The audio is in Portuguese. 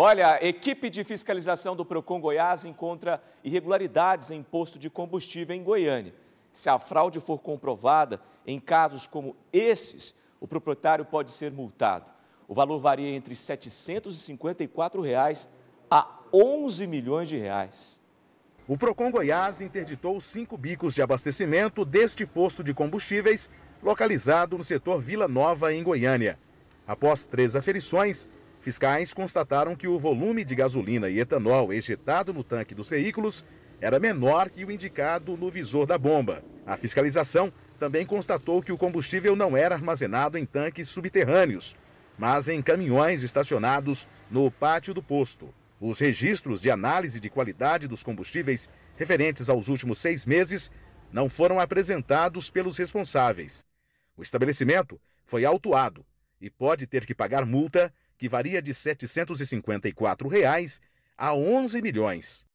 Olha, equipe de fiscalização do Procon Goiás encontra irregularidades em posto de combustível em Goiânia. Se a fraude for comprovada, em casos como esses, o proprietário pode ser multado. O valor varia entre R$ 754 reais a 11 milhões de reais. O Procon Goiás interditou cinco bicos de abastecimento deste posto de combustíveis localizado no setor Vila Nova, em Goiânia. Após três aferições, Fiscais constataram que o volume de gasolina e etanol ejetado no tanque dos veículos era menor que o indicado no visor da bomba. A fiscalização também constatou que o combustível não era armazenado em tanques subterrâneos, mas em caminhões estacionados no pátio do posto. Os registros de análise de qualidade dos combustíveis referentes aos últimos seis meses não foram apresentados pelos responsáveis. O estabelecimento foi autuado e pode ter que pagar multa que varia de R$ 754 reais a 11 milhões.